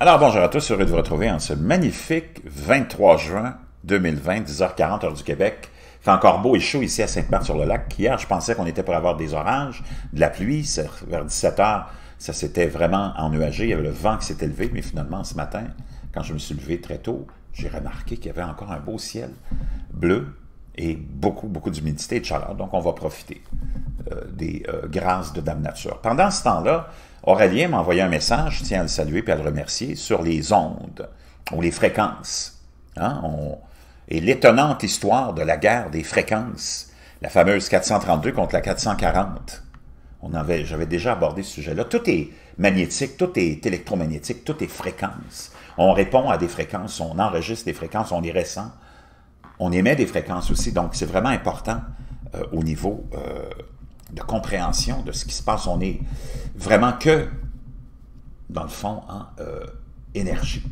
Alors bonjour à tous, heureux de vous retrouver en ce magnifique 23 juin 2020, 10h40 heure du Québec. Il fait encore beau et chaud ici à Sainte-Marthe-sur-le-Lac. Hier, je pensais qu'on était pour avoir des orages, de la pluie, vers 17h, ça s'était vraiment ennuagé, il y avait le vent qui s'était levé, mais finalement ce matin, quand je me suis levé très tôt, j'ai remarqué qu'il y avait encore un beau ciel bleu et beaucoup, beaucoup d'humidité et de chaleur, donc on va profiter. Euh, des euh, grâces de Dame Nature. Pendant ce temps-là, Aurélien m'a envoyé un message, je tiens à le saluer et à le remercier, sur les ondes ou les fréquences. Hein, et l'étonnante histoire de la guerre des fréquences, la fameuse 432 contre la 440. On avait, j'avais déjà abordé ce sujet-là. Tout est magnétique, tout est électromagnétique, tout est fréquence. On répond à des fréquences, on enregistre des fréquences, on les ressent. On émet des fréquences aussi, donc c'est vraiment important euh, au niveau de compréhension de ce qui se passe. On n'est vraiment que, dans le fond, en euh, énergie.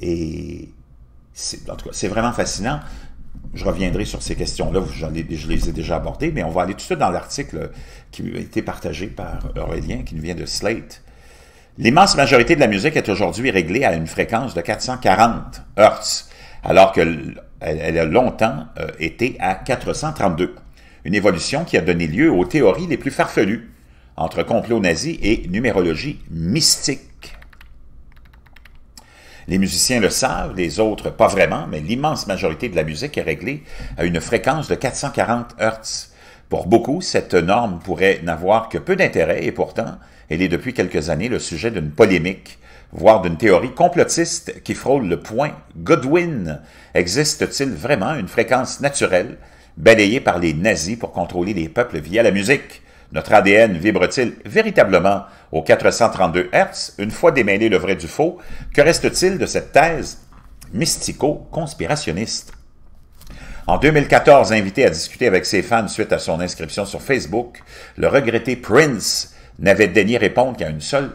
Et en tout cas, c'est vraiment fascinant. Je reviendrai sur ces questions-là, je les ai déjà abordées, mais on va aller tout de suite dans l'article qui a été partagé par Aurélien, qui nous vient de Slate. L'immense majorité de la musique est aujourd'hui réglée à une fréquence de 440 Hz, alors qu'elle a longtemps euh, été à 432 une évolution qui a donné lieu aux théories les plus farfelues, entre complot nazi et numérologie mystique. Les musiciens le savent, les autres pas vraiment, mais l'immense majorité de la musique est réglée à une fréquence de 440 Hz. Pour beaucoup, cette norme pourrait n'avoir que peu d'intérêt et pourtant, elle est depuis quelques années le sujet d'une polémique, voire d'une théorie complotiste qui frôle le point Godwin. Existe-t-il vraiment une fréquence naturelle balayé par les nazis pour contrôler les peuples via la musique. Notre ADN vibre-t-il véritablement aux 432 Hz une fois démêlé le vrai du faux? Que reste-t-il de cette thèse mystico-conspirationniste? En 2014, invité à discuter avec ses fans suite à son inscription sur Facebook, le regretté Prince n'avait daigné répondre qu'à une seule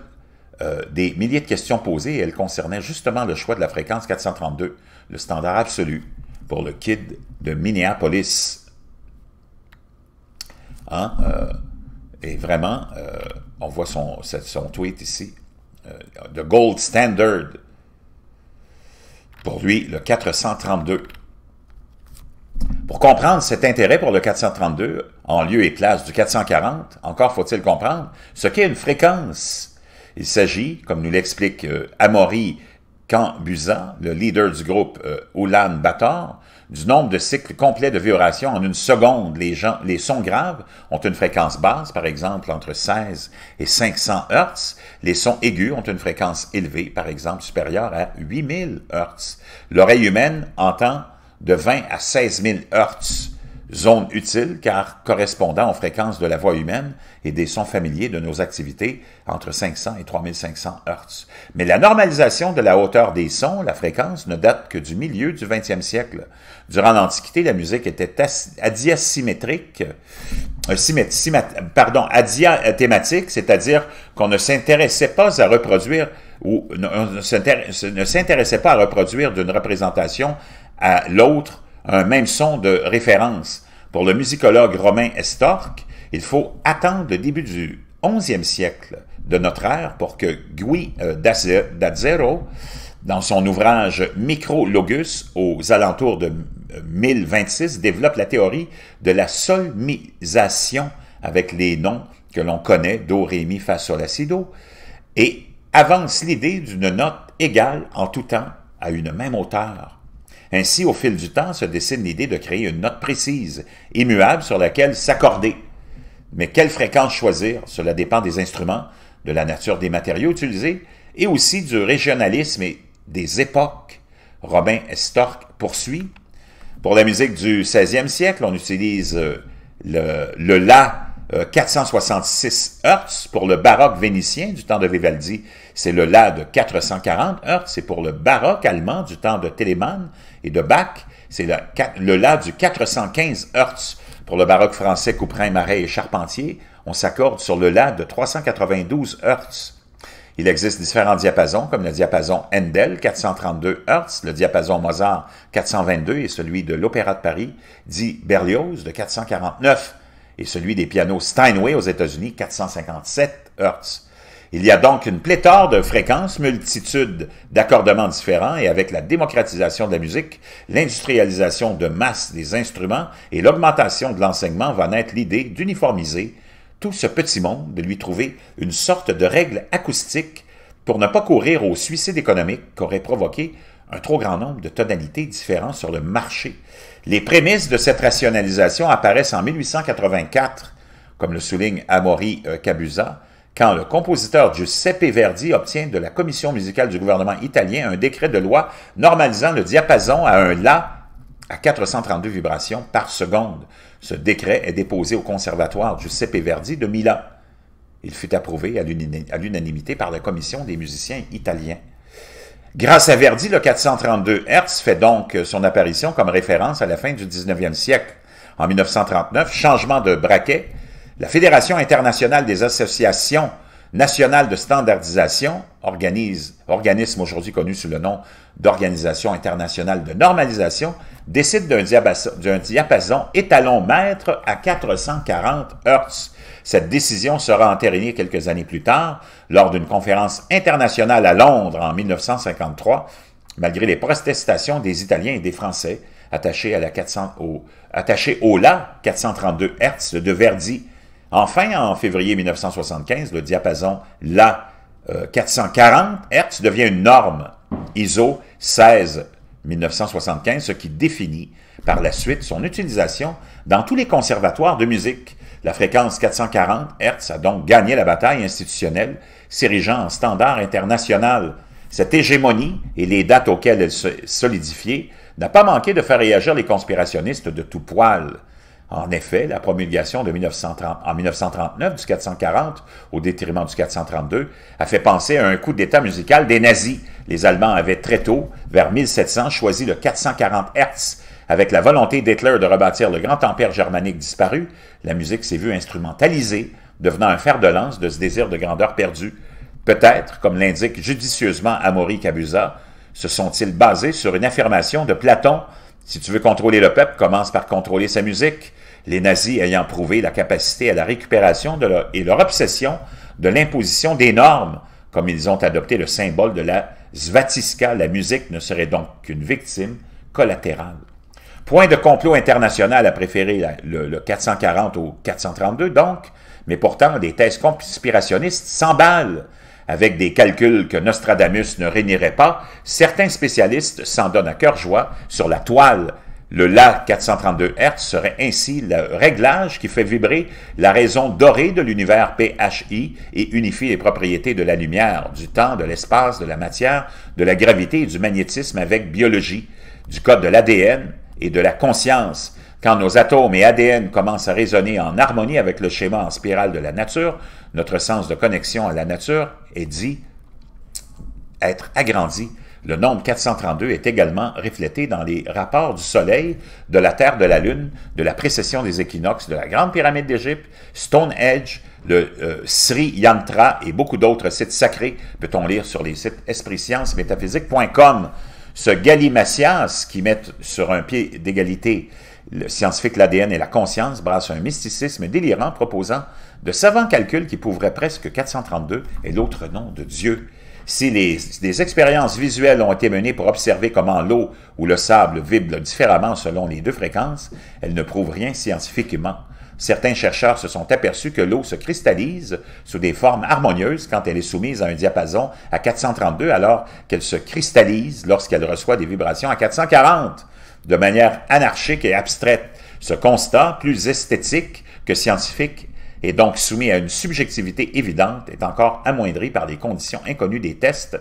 euh, des milliers de questions posées et elle concernait justement le choix de la fréquence 432, le standard absolu pour le kid de Minneapolis. Hein? Euh, et vraiment, euh, on voit son, son tweet ici, the euh, Gold Standard. Pour lui, le 432. Pour comprendre cet intérêt pour le 432 en lieu et place du 440, encore faut-il comprendre ce qu'est une fréquence. Il s'agit, comme nous l'explique Amaury quand Buzan, le leader du groupe euh, Ulan Bator, du nombre de cycles complets de vibration en une seconde. Les, gens, les sons graves ont une fréquence basse, par exemple entre 16 et 500 Hz. Les sons aigus ont une fréquence élevée, par exemple supérieure à 8000 Hz. L'oreille humaine entend de 20 à 16 000 Hz. Zone utile car correspondant aux fréquences de la voix humaine et des sons familiers de nos activités entre 500 et 3500 Hz. Mais la normalisation de la hauteur des sons, la fréquence, ne date que du milieu du 20e siècle. Durant l'Antiquité, la musique était adiasymétrique, euh, pardon, adiathématique, euh, c'est-à-dire qu'on ne s'intéressait pas à reproduire ou euh, ne s'intéressait pas à reproduire d'une représentation à l'autre un même son de référence. Pour le musicologue romain Estorque, il faut attendre le début du 11e siècle de notre ère pour que Guy euh, d'Azzero, dans son ouvrage Micrologus aux alentours de 1026, euh, développe la théorie de la solmisation avec les noms que l'on connaît, do, ré, mi, fa, sol, la, si, do, et avance l'idée d'une note égale en tout temps à une même hauteur. Ainsi, au fil du temps, se dessine l'idée de créer une note précise, immuable, sur laquelle s'accorder. Mais quelle fréquence choisir Cela dépend des instruments, de la nature des matériaux utilisés, et aussi du régionalisme et des époques. Robin Stork poursuit. Pour la musique du 16e siècle, on utilise euh, le, le la 466 euh, Hertz pour le baroque vénitien du temps de Vivaldi. C'est le La de 440 Hertz. Et pour le baroque allemand du temps de Telemann et de Bach. C'est le, La du 415 Hertz pour le baroque français Couperin, Marais et Charpentier. On s'accorde sur le La de 392 Hertz. Il existe différents diapasons, comme le diapason Endel 432 Hz, le diapason Mozart, 422, et celui de l'Opéra de Paris, dit Berlioz, de 449 et celui des pianos Steinway aux États-Unis, 457 Hz. Il y a donc une pléthore de fréquences, multitude d'accordements différents et avec la démocratisation de la musique, l'industrialisation de masse des instruments et l'augmentation de l'enseignement va naître l'idée d'uniformiser tout ce petit monde, de lui trouver une sorte de règle acoustique pour ne pas courir au suicide économique qu'aurait provoqué un trop grand nombre de tonalités différentes sur le marché. Les prémices de cette rationalisation apparaissent en 1884, comme le souligne Amaury euh, Cabusa, quand le compositeur Giuseppe Verdi obtient de la commission musicale du gouvernement italien un décret de loi normalisant le diapason à un La à 432 vibrations par seconde. Ce décret est déposé au conservatoire Giuseppe Verdi de Milan. Il fut approuvé à l'unanimité par la commission des musiciens italiens. Grâce à Verdi, le 432 Hertz fait donc euh, son apparition comme référence à la fin du 19e siècle. En 1939, changement de braquet, la Fédération internationale des associations nationales de standardisation, organise, organisme aujourd'hui connu sous le nom d'Organisation internationale de normalisation, décide d'un diapason, étalon maître à 440 Hz. Cette décision sera entérinée quelques années plus tard lors d'une conférence internationale à Londres en 1953, malgré les protestations des Italiens et des Français attachés, à la 400, au, au La 432 Hertz de Verdi. Enfin, en février 1975, le diapason La 440 euh, Hertz devient une norme ISO 16 1975, ce qui définit par la suite son utilisation dans tous les conservatoires de musique la fréquence 440 Hz a donc gagné la bataille institutionnelle, s'érigeant en standard international. Cette hégémonie et les dates auxquelles elle se solidifiait n'a pas manqué de faire réagir les conspirationnistes de tout poil. En effet, la promulgation de en 1939 du 440 au détriment du 432 a fait penser à un coup d'état musical des nazis. Les Allemands avaient très tôt, vers 1700, choisi le 440 Hz avec la volonté d'Hitler de rebâtir le grand empire germanique disparu, la musique s'est vue instrumentalisée, devenant un fer de lance de ce désir de grandeur perdu. Peut-être, comme l'indique judicieusement Amaury Cabusa, se sont-ils basés sur une affirmation de Platon Si tu veux contrôler le peuple, commence par contrôler sa musique. Les nazis ayant prouvé la capacité à la récupération et leur obsession de l'imposition des normes, comme ils ont adopté le symbole de la Swastika, la musique ne serait donc qu'une victime collatérale. Point de complot international à préférer le, 440 au 432, donc, mais pourtant, des thèses conspirationnistes s'emballent avec des calculs que Nostradamus ne réunirait pas, certains spécialistes s'en donnent à cœur joie sur la toile. Le La 432 Hz serait ainsi le réglage qui fait vibrer la raison dorée de l'univers PHI et unifie les propriétés de la lumière, du temps, de l'espace, de la matière, de la gravité et du magnétisme avec biologie, du code de l'ADN, et de la conscience. Quand nos atomes et ADN commencent à résonner en harmonie avec le schéma en spirale de la nature, notre sens de connexion à la nature est dit être agrandi. Le nombre 432 est également reflété dans les rapports du Soleil, de la Terre, de la Lune, de la précession des équinoxes, de la Grande Pyramide d'Égypte, Stonehenge, le euh, Sri Yantra et beaucoup d'autres sites sacrés, peut-on lire sur les sites espritsciences ce galimatias qui met sur un pied d'égalité le scientifique, l'ADN et la conscience brasse un mysticisme délirant proposant de savants calculs qui prouveraient presque 432 et l'autre nom de Dieu. Si les, des expériences visuelles ont été menées pour observer comment l'eau ou le sable vibrent différemment selon les deux fréquences, elles ne prouvent rien scientifiquement certains chercheurs se sont aperçus que l'eau se cristallise sous des formes harmonieuses quand elle est soumise à un diapason à 432, alors qu'elle se cristallise lorsqu'elle reçoit des vibrations à 440, de manière anarchique et abstraite. Ce constat, plus esthétique que scientifique, est donc soumis à une subjectivité évidente, est encore amoindri par les conditions inconnues des tests,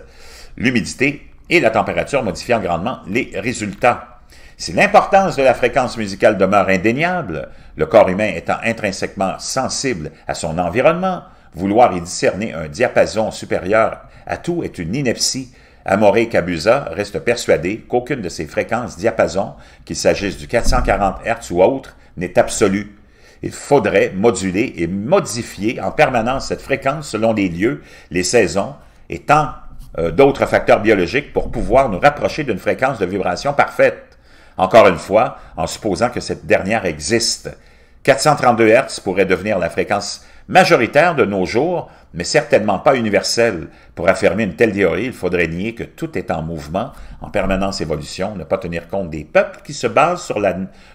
l'humidité et la température modifiant grandement les résultats. Si l'importance de la fréquence musicale demeure indéniable, le corps humain étant intrinsèquement sensible à son environnement, vouloir y discerner un diapason supérieur à tout est une ineptie. Amore Cabusa reste persuadé qu'aucune de ces fréquences diapason, qu'il s'agisse du 440 Hz ou autre, n'est absolue. Il faudrait moduler et modifier en permanence cette fréquence selon les lieux, les saisons et tant euh, d'autres facteurs biologiques pour pouvoir nous rapprocher d'une fréquence de vibration parfaite encore une fois, en supposant que cette dernière existe. 432 Hz pourrait devenir la fréquence majoritaire de nos jours, mais certainement pas universelle. Pour affirmer une telle théorie, il faudrait nier que tout est en mouvement, en permanence évolution, ne pas tenir compte des peuples qui se basent sur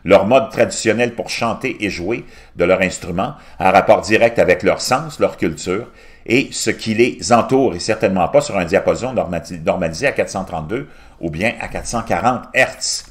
leur mode traditionnel pour chanter et jouer de leur instrument, en rapport direct avec leur sens, leur culture, et ce qui les entoure, et certainement pas sur un diapason normalisé à 432 ou bien à 440 Hz.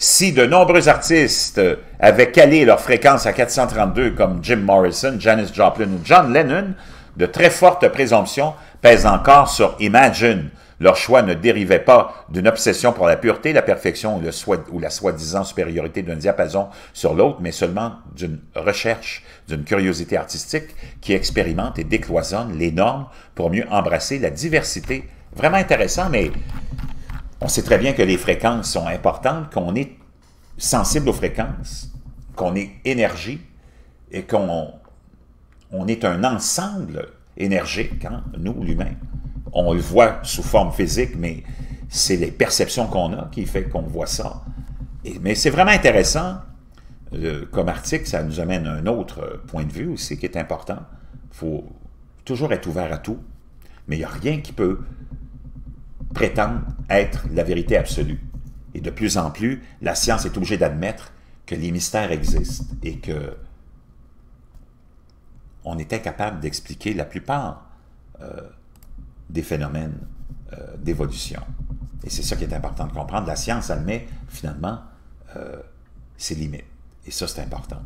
Si de nombreux artistes avaient calé leur fréquence à 432 comme Jim Morrison, Janis Joplin ou John Lennon, de très fortes présomptions pèsent encore sur Imagine. Leur choix ne dérivait pas d'une obsession pour la pureté, la perfection ou, ou la soi-disant supériorité d'un diapason sur l'autre, mais seulement d'une recherche, d'une curiosité artistique qui expérimente et décloisonne les normes pour mieux embrasser la diversité. Vraiment intéressant, mais on sait très bien que les fréquences sont importantes, qu'on est sensible aux fréquences, qu'on est énergie et qu'on on est un ensemble énergique, hein, nous, l'humain. On le voit sous forme physique, mais c'est les perceptions qu'on a qui fait qu'on voit ça. mais c'est vraiment intéressant comme article, ça nous amène à un autre point de vue aussi qui est important. Il faut toujours être ouvert à tout, mais il n'y a rien qui peut prétendent être la vérité absolue. Et de plus en plus, la science est obligée d'admettre que les mystères existent et que on est incapable d'expliquer la plupart euh, des phénomènes euh, d'évolution. Et c'est ça qui est important de comprendre. La science admet finalement euh, ses limites. Et ça, c'est important.